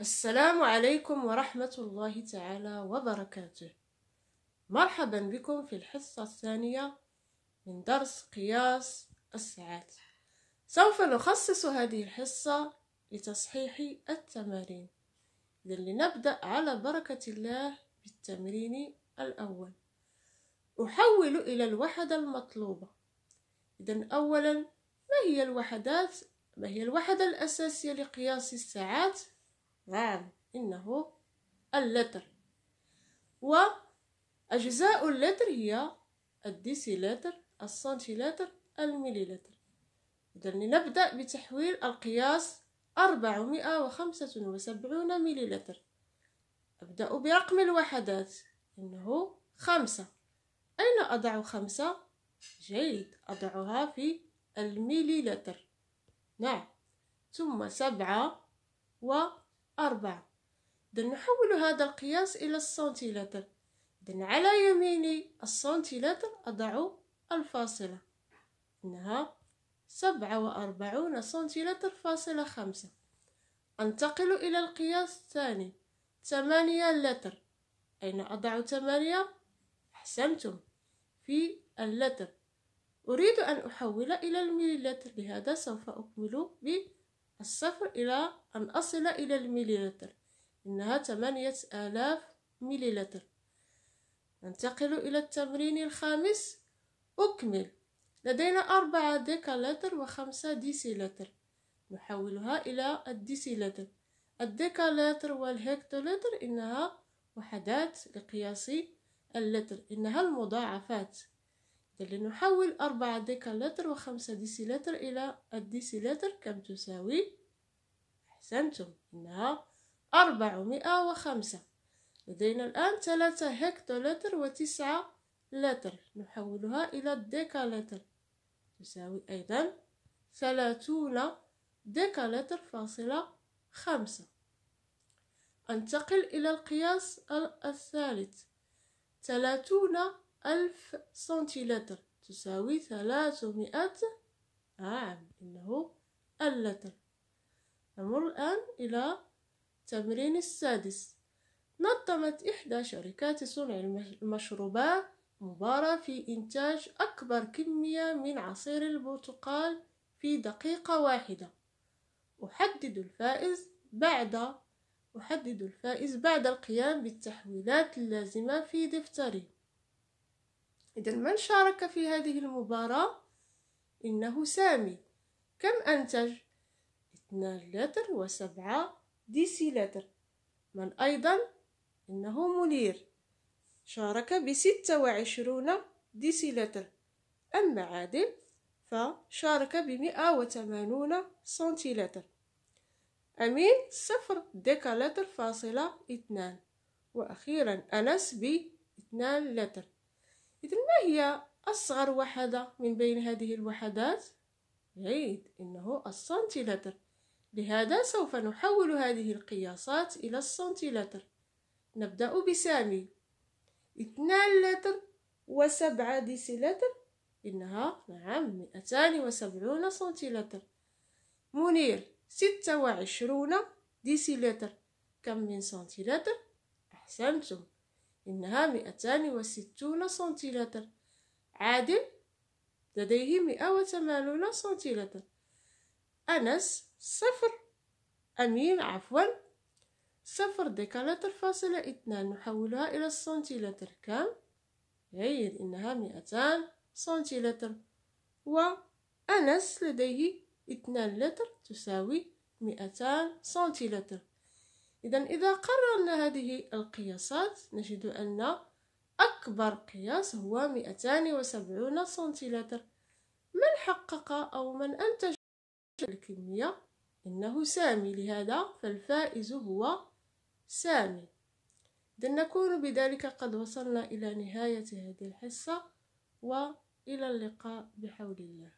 السلام عليكم ورحمة الله تعالى وبركاته مرحبا بكم في الحصة الثانية من درس قياس الساعات سوف نخصص هذه الحصة لتصحيح التمارين إذن لنبدأ على بركة الله بالتمرين الأول أحول إلى الوحدة المطلوبة إذن أولا ما هي الوحدات ما هي الوحدة الأساسية لقياس الساعات نعم إنه اللتر وأجزاء اللتر هي الديسيلتر السنتيلتر المليلتر إذا لنبدأ بتحويل القياس 475 مليلتر أبدأ برقم الوحدات إنه خمسة أين أضع خمسة؟ جيد أضعها في المليلتر نعم ثم سبعة و أربعة إذن نحول هذا القياس إلى السنتيلتر إذن على يميني السنتيلتر أضع الفاصلة إنها سبعة وأربعون سنتيلتر فاصلة خمسة أنتقل إلى القياس الثاني ثمانية لتر أين أضع ثمانية؟ أحسنتم في اللتر أريد أن أحول إلى المليلتر لهذا سوف أكمل ب الصفر إلى أن أصل إلى المليلتر إنها ثمانية آلاف مليلتر ننتقل إلى التمرين الخامس أكمل لدينا أربعة ديكالتر وخمسة ديسيلتر نحولها إلى الديسيلتر الديكالتر والهكتولتر إنها وحدات لقياس اللتر إنها المضاعفات لنحول أربعة ديكالتر وخمسة ديسيلتر إلى الديسيلتر كم تساوي؟ أحسنتم إنها أربعمائة وخمسة لدينا الآن ثلاثة هكتولتر وتسعة لتر نحولها إلى الديكالتر تساوي أيضا ثلاثون ديكالتر فاصلة خمسة أنتقل إلى القياس الثالث ثلاثون ألف سنتيلتر تساوي ثلاثمائة عام إنه اللتر نمر الآن إلى التمرين السادس نظمت إحدى شركات صنع المشروبات مباراة في إنتاج أكبر كمية من عصير البرتقال في دقيقة واحدة أحدد الفائز بعد أحدد الفائز بعد القيام بالتحويلات اللازمة في دفتري إذا من شارك في هذه المباراة إنه سامي كم أنتج؟ 2 لتر وسبعة ديسيلتر من أيضا إنه منير شارك بستة وعشرون ديسيلتر أما عادل فشارك بمئة وثمانون سنتيلتر أمين صفر ديكالتر فاصلة اثنان وأخيرا أنس باثنان لتر إذن ما هي أصغر وحدة من بين هذه الوحدات؟ جيد إنه السنتيلتر لهذا سوف نحول هذه القياسات إلى السنتيلتر نبدأ بسامي اثنان لتر وسبعة ديسيلتر إنها نعم مئتان وسبعون سنتيلتر منير ستة وعشرون ديسيلتر كم من سنتيلتر؟ أحسنتم إنها مئتان وستون سنتيلتر عادل لديه مئة وثمانون سنتيلتر أنس صفر أمين عفوا صفر ديكالتر فاصلة اثنان نحولها إلى السنتيمتر كم؟ جيد إنها مئتان سنتيمتر وأنس لديه اثنان لتر تساوي مئتان سنتيلتر إذا إذا قررنا هذه القياسات نجد أن أكبر قياس هو 270 سنتيمتر من حقق أو من أنتج الكمية إنه سامي لهذا فالفائز هو سامي إذا نكون بذلك قد وصلنا إلى نهاية هذه الحصة وإلى اللقاء بحول الله